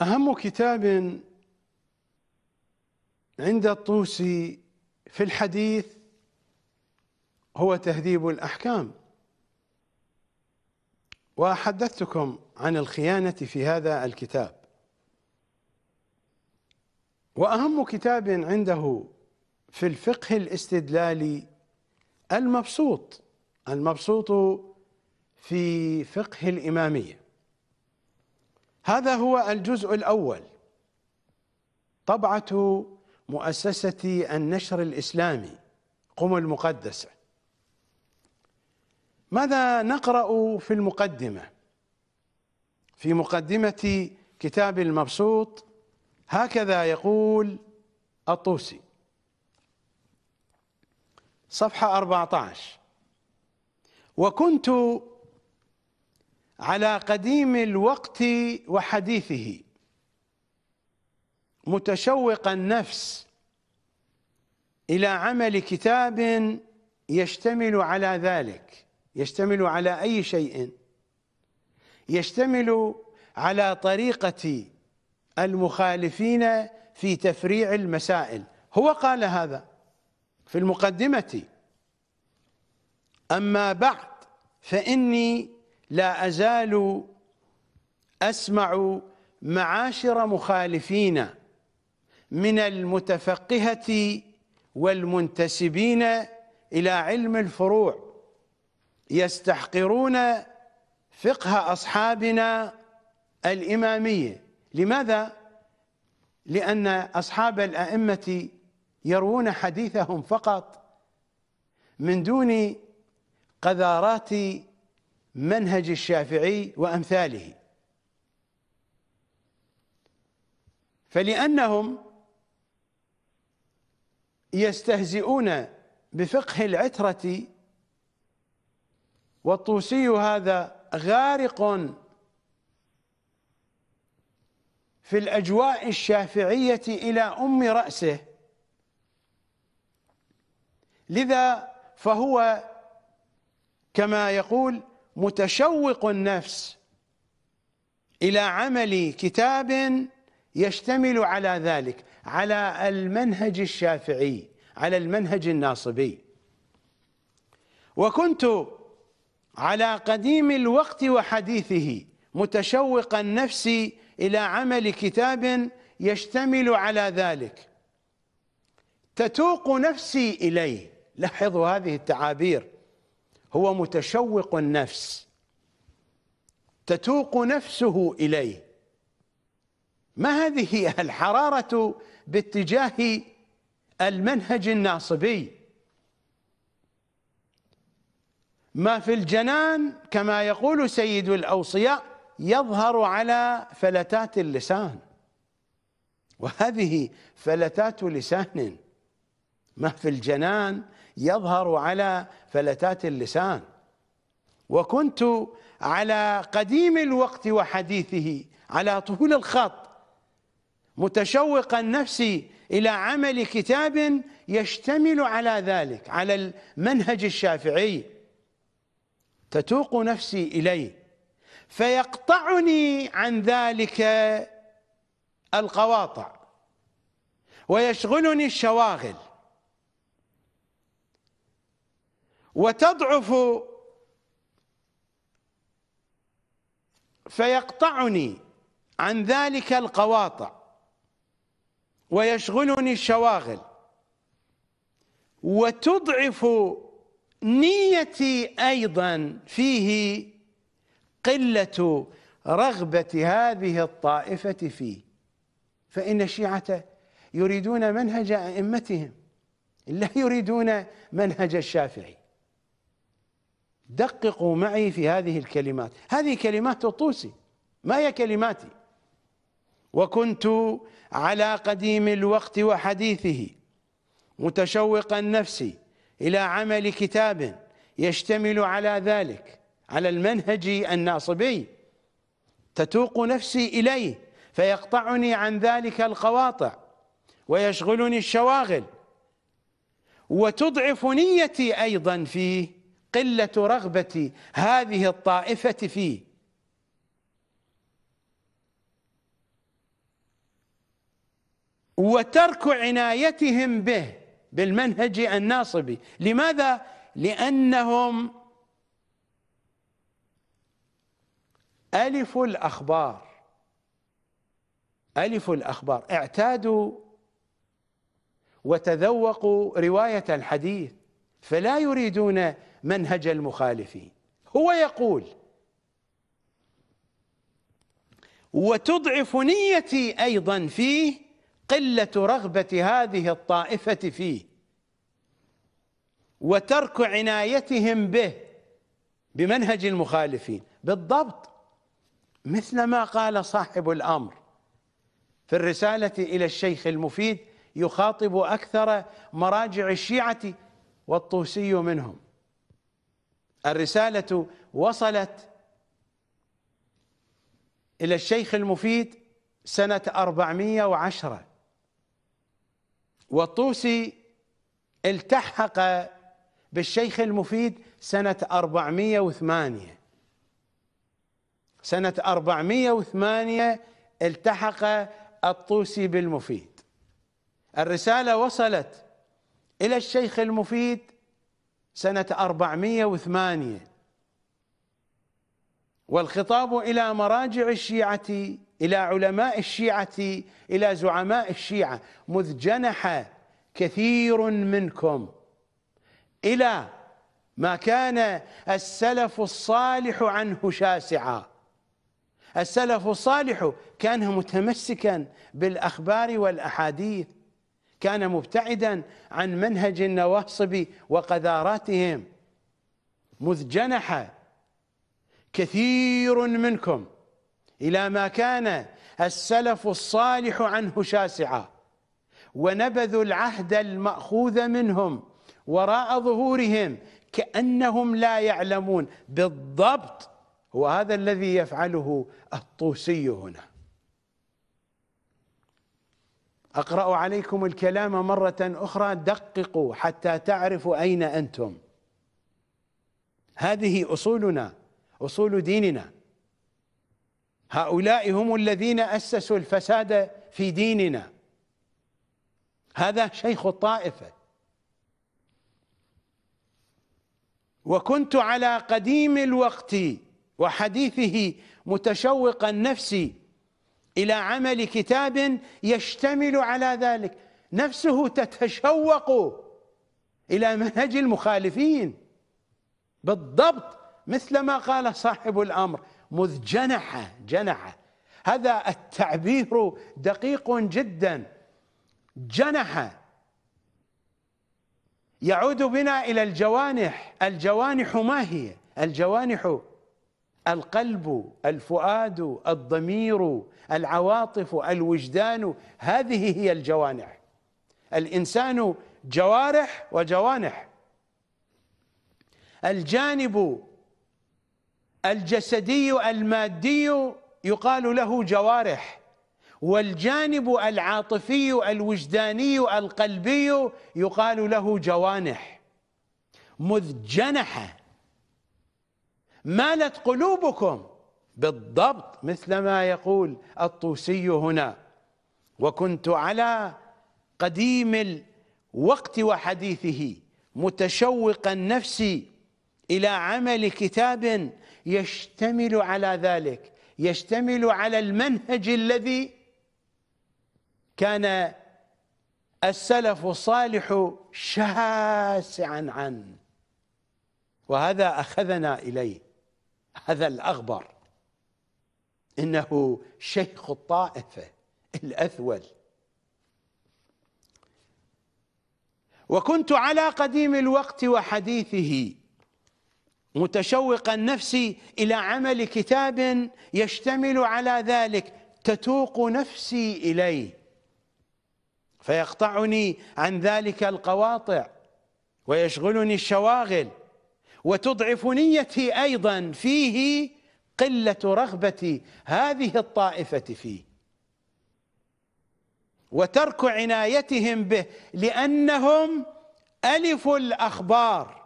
أهم كتاب عند الطوسي في الحديث هو تهذيب الأحكام وحدثتكم عن الخيانة في هذا الكتاب وأهم كتاب عنده في الفقه الاستدلالي المبسوط المبسوط في فقه الإمامية هذا هو الجزء الأول طبعة مؤسسة النشر الإسلامي قم المقدسة ماذا نقرأ في المقدمة في مقدمة كتاب المبسوط هكذا يقول الطوسي صفحة 14 وكنت على قديم الوقت وحديثه متشوق النفس إلى عمل كتاب يشتمل على ذلك يشتمل على أي شيء يشتمل على طريقة المخالفين في تفريع المسائل هو قال هذا في المقدمة أما بعد فإني لا أزال أسمع معاشر مخالفين من المتفقهة والمنتسبين إلى علم الفروع يستحقرون فقه أصحابنا الإمامية لماذا؟ لأن أصحاب الأئمة يروون حديثهم فقط من دون قذارات منهج الشافعي وأمثاله فلأنهم يستهزئون بفقه العترة والطوسي هذا غارق في الأجواء الشافعية إلى أم رأسه لذا فهو كما يقول متشوق النفس إلى عمل كتاب يشتمل على ذلك على المنهج الشافعي على المنهج الناصبي وكنت على قديم الوقت وحديثه متشوق النفس إلى عمل كتاب يشتمل على ذلك تتوق نفسي إليه لاحظوا هذه التعابير هو متشوق النفس تتوق نفسه إليه ما هذه الحرارة باتجاه المنهج الناصبي ما في الجنان كما يقول سيد الأوصياء يظهر على فلتات اللسان وهذه فلتات لسان مهف الجنان يظهر على فلتات اللسان وكنت على قديم الوقت وحديثه على طول الخط متشوقا نفسي الى عمل كتاب يشتمل على ذلك على المنهج الشافعي تتوق نفسي اليه فيقطعني عن ذلك القواطع ويشغلني الشواغل وتضعف فيقطعني عن ذلك القواطع ويشغلني الشواغل وتضعف نيتي ايضا فيه قله رغبه هذه الطائفه فيه فان الشيعه يريدون منهج ائمتهم لا يريدون منهج الشافعي دققوا معي في هذه الكلمات هذه كلمات الطوسي ما هي كلماتي وكنت على قديم الوقت وحديثه متشوقا نفسي إلى عمل كتاب يشتمل على ذلك على المنهج الناصبي تتوق نفسي إليه فيقطعني عن ذلك القواطع ويشغلني الشواغل وتضعف نيتي أيضا فيه قلة رغبة هذه الطائفة فيه وترك عنايتهم به بالمنهج الناصبي لماذا؟ لأنهم ألفوا الأخبار ألفوا الأخبار اعتادوا وتذوقوا رواية الحديث فلا يريدون منهج المخالفين هو يقول وتضعف نيتي ايضا فيه قله رغبه هذه الطائفه فيه وترك عنايتهم به بمنهج المخالفين بالضبط مثل ما قال صاحب الامر في الرساله الى الشيخ المفيد يخاطب اكثر مراجع الشيعه والطوسي منهم الرسالة وصلت إلى الشيخ المفيد سنة 410 والطوسي التحق بالشيخ المفيد سنة 408 سنة 408 التحق الطوسي بالمفيد الرسالة وصلت إلى الشيخ المفيد سنة 408 والخطاب إلى مراجع الشيعة إلى علماء الشيعة إلى زعماء الشيعة مذ جنح كثير منكم إلى ما كان السلف الصالح عنه شاسعا السلف الصالح كان متمسكا بالأخبار والأحاديث كان مبتعدا عن منهج النواصب وقذاراتهم مذ جنح كثير منكم إلى ما كان السلف الصالح عنه شاسعا ونبذوا العهد المأخوذ منهم وراء ظهورهم كأنهم لا يعلمون بالضبط وهذا الذي يفعله الطوسي هنا أقرأ عليكم الكلام مرة أخرى دققوا حتى تعرفوا أين أنتم هذه أصولنا أصول ديننا هؤلاء هم الذين أسسوا الفساد في ديننا هذا شيخ الطائفة وكنت على قديم الوقت وحديثه متشوقا نفسي إلى عمل كتاب يشتمل على ذلك نفسه تتشوق إلى منهج المخالفين بالضبط مثل ما قال صاحب الأمر مذ جنح جنح هذا التعبير دقيق جدا جنح يعود بنا إلى الجوانح الجوانح ما هي الجوانح القلب الفؤاد الضمير العواطف الوجدان هذه هي الجوانح الانسان جوارح وجوانح الجانب الجسدي المادي يقال له جوارح والجانب العاطفي الوجداني القلبي يقال له جوانح مذ جنح مالت قلوبكم بالضبط مثل ما يقول الطوسي هنا وكنت على قديم الوقت وحديثه متشوقا نفسي الى عمل كتاب يشتمل على ذلك يشتمل على المنهج الذي كان السلف الصالح شاسعا عنه وهذا اخذنا اليه هذا الأغبر إنه شيخ الطائفة الأثول وكنت على قديم الوقت وحديثه متشوقا نفسي إلى عمل كتاب يشتمل على ذلك تتوق نفسي إليه فيقطعني عن ذلك القواطع ويشغلني الشواغل وتضعف نيتي أيضا فيه قلة رغبة هذه الطائفة فيه وترك عنايتهم به لأنهم ألفوا الأخبار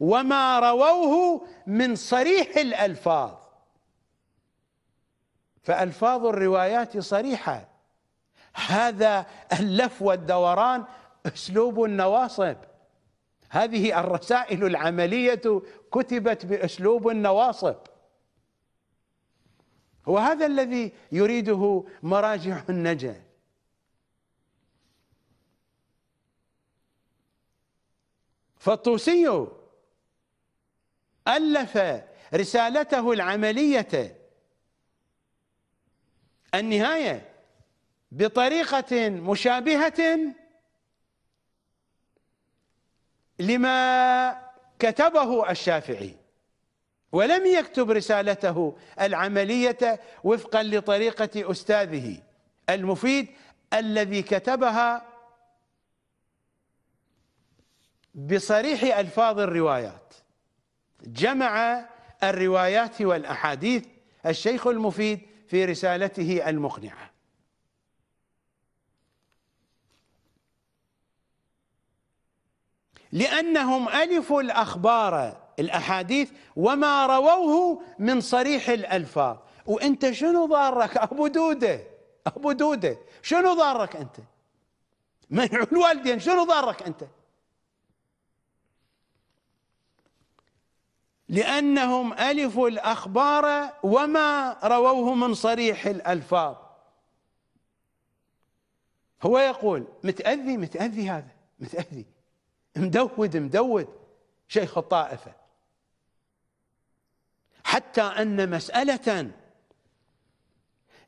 وما رووه من صريح الألفاظ فألفاظ الروايات صريحة هذا اللف والدوران أسلوب النواصب هذه الرسائل العملية كتبت بأسلوب هو وهذا الذي يريده مراجع النجا فالطوسي ألف رسالته العملية النهاية بطريقة مشابهة لما كتبه الشافعي ولم يكتب رسالته العملية وفقا لطريقة أستاذه المفيد الذي كتبها بصريح ألفاظ الروايات جمع الروايات والأحاديث الشيخ المفيد في رسالته المقنعه لأنهم ألفوا الأخبار الأحاديث وما رووه من صريح الألفاظ وأنت شنو ضارك أبو دودة أبو دودة شنو ضارك أنت منع الوالدين شنو ضارك أنت لأنهم ألفوا الأخبار وما رووه من صريح الألفاظ هو يقول متأذي متأذي هذا متأذي مدود مدود شيخ الطائفة حتى أن مسألة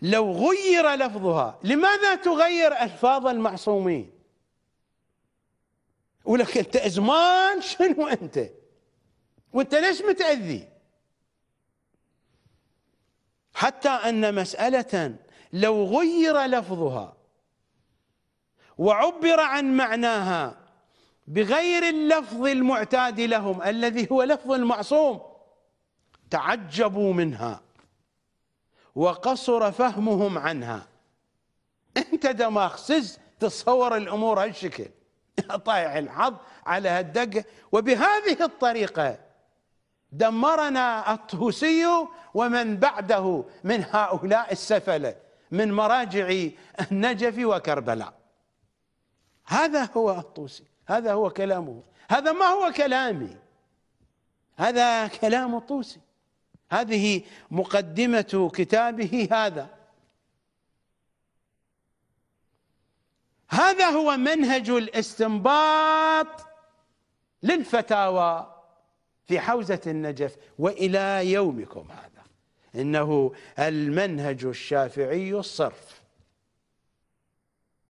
لو غير لفظها لماذا تغير ألفاظ المعصومين ولك أنت أزمان شنو أنت وأنت ليش متأذي حتى أن مسألة لو غير لفظها وعبر عن معناها بغير اللفظ المعتاد لهم الذي هو لفظ المعصوم تعجبوا منها وقصر فهمهم عنها انت دماغ سز تتصور الامور هالشكل طايع الحظ على هالدقه وبهذه الطريقه دمرنا الطوسي ومن بعده من هؤلاء السفله من مراجع النجف وكربلاء هذا هو الطوسي هذا هو كلامه هذا ما هو كلامي هذا كلام الطوسي هذه مقدمة كتابه هذا هذا هو منهج الاستنباط للفتاوى في حوزة النجف وإلى يومكم هذا إنه المنهج الشافعي الصرف